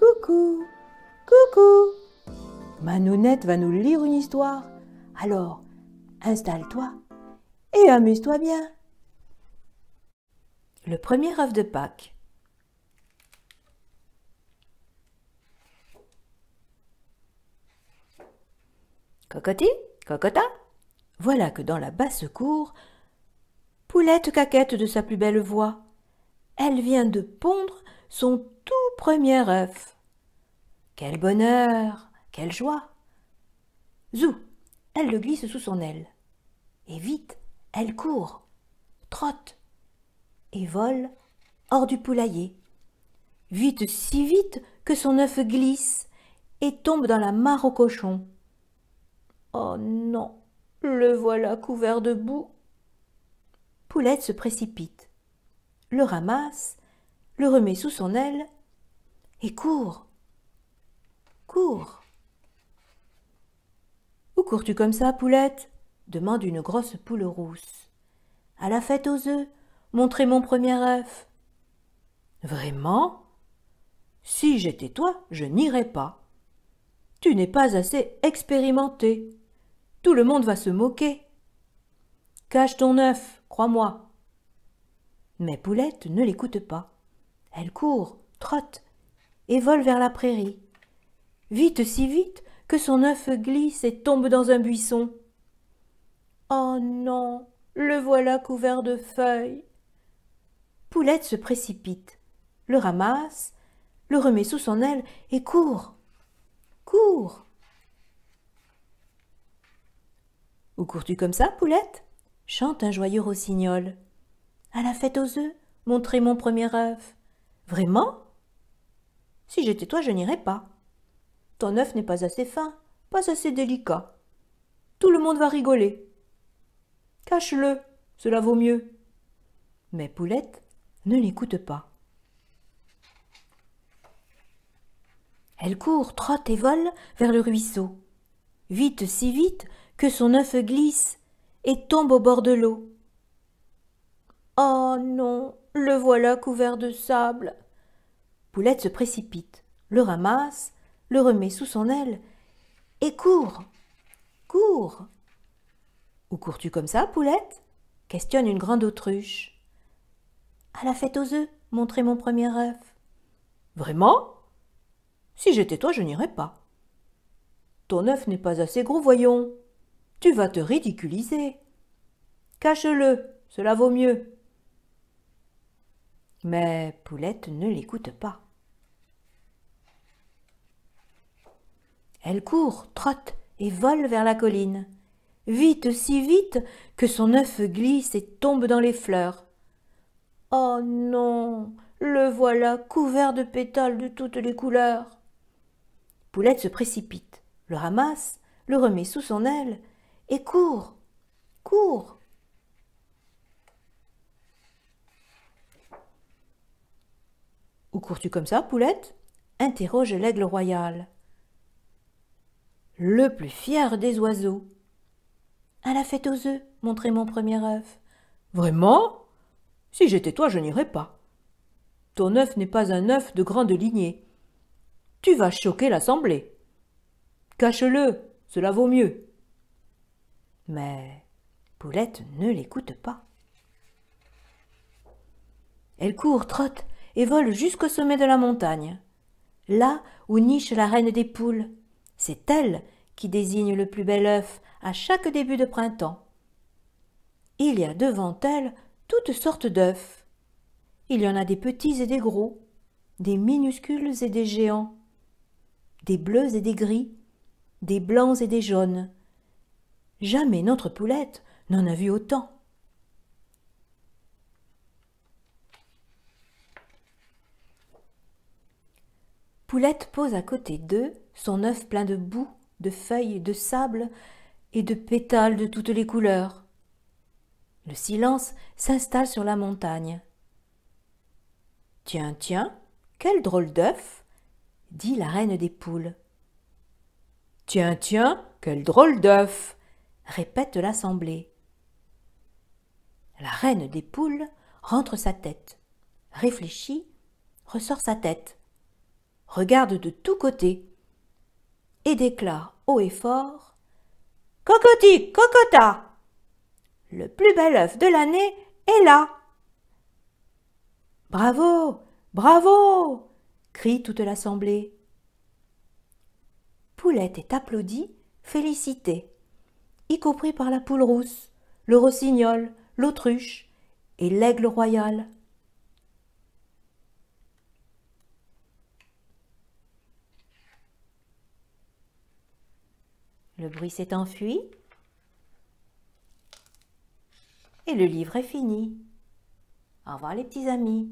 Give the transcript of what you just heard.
Coucou, coucou. Manounette va nous lire une histoire. Alors, installe-toi et amuse-toi bien. Le premier œuf de Pâques. Cocoté, cocota. Voilà que dans la basse cour, Poulette caquette de sa plus belle voix. Elle vient de pondre son tout premier œuf. Quel bonheur, quelle joie Zou Elle le glisse sous son aile. Et vite, elle court, trotte et vole hors du poulailler. Vite, si vite que son œuf glisse et tombe dans la mare au cochon. Oh non, le voilà couvert de boue. Poulette se précipite, le ramasse, le remet sous son aile et cours. Cours. Où cours-tu comme ça, poulette demande une grosse poule rousse. À la fête aux œufs, montrer mon premier œuf. Vraiment Si j'étais toi, je n'irais pas. Tu n'es pas assez expérimenté. Tout le monde va se moquer. Cache ton œuf, crois-moi. Mais Poulette ne l'écoute pas. Elle court, trotte, et vole vers la prairie. Vite, si vite, que son œuf glisse et tombe dans un buisson. Oh non, le voilà couvert de feuilles. Poulette se précipite, le ramasse, le remet sous son aile et court. Cours. Où cours-tu comme ça, Poulette chante un joyeux rossignol. À la fête aux œufs, montrez mon premier œuf. Vraiment si j'étais toi, je n'irais pas. Ton œuf n'est pas assez fin, pas assez délicat. Tout le monde va rigoler. Cache-le, cela vaut mieux. Mais Poulette ne l'écoute pas. Elle court, trotte et vole vers le ruisseau. Vite, si vite que son œuf glisse et tombe au bord de l'eau. Oh non, le voilà couvert de sable. Poulette se précipite, le ramasse, le remet sous son aile et court. Cours. Où cours-tu comme ça, Poulette questionne une grande autruche. À la fête aux œufs, montrer mon premier œuf. Vraiment Si j'étais toi, je n'irais pas. Ton œuf n'est pas assez gros, voyons. Tu vas te ridiculiser. Cache-le, cela vaut mieux. Mais Poulette ne l'écoute pas. Elle court, trotte et vole vers la colline. Vite, si vite que son œuf glisse et tombe dans les fleurs. Oh non Le voilà couvert de pétales de toutes les couleurs. Poulette se précipite, le ramasse, le remet sous son aile et court, court. Où cours-tu comme ça, Poulette interroge l'aigle royal le plus fier des oiseaux. À la fête aux œufs, montrer mon premier œuf. Vraiment Si j'étais toi, je n'irais pas. Ton œuf n'est pas un œuf de grande lignée. Tu vas choquer l'assemblée. Cache-le, cela vaut mieux. Mais Poulette ne l'écoute pas. Elle court, trotte et vole jusqu'au sommet de la montagne, là où niche la reine des poules, c'est elle qui désigne le plus bel œuf à chaque début de printemps. Il y a devant elle toutes sortes d'œufs. Il y en a des petits et des gros, des minuscules et des géants, des bleus et des gris, des blancs et des jaunes. Jamais notre poulette n'en a vu autant. Poulette pose à côté d'eux son œuf plein de boue, de feuilles, de sable et de pétales de toutes les couleurs. Le silence s'installe sur la montagne. Tiens, tiens, quel drôle d'œuf dit la reine des poules. Tiens, tiens, quel drôle d'œuf répète l'assemblée. La reine des poules rentre sa tête, réfléchit, ressort sa tête regarde de tous côtés et déclare haut et fort Cocotique, cocota Le plus bel œuf de l'année est là Bravo Bravo crie toute l'assemblée. Poulette est applaudie, félicitée, y compris par la poule rousse, le rossignol, l'autruche et l'aigle royal. Le bruit s'est enfui et le livre est fini. Au revoir les petits amis.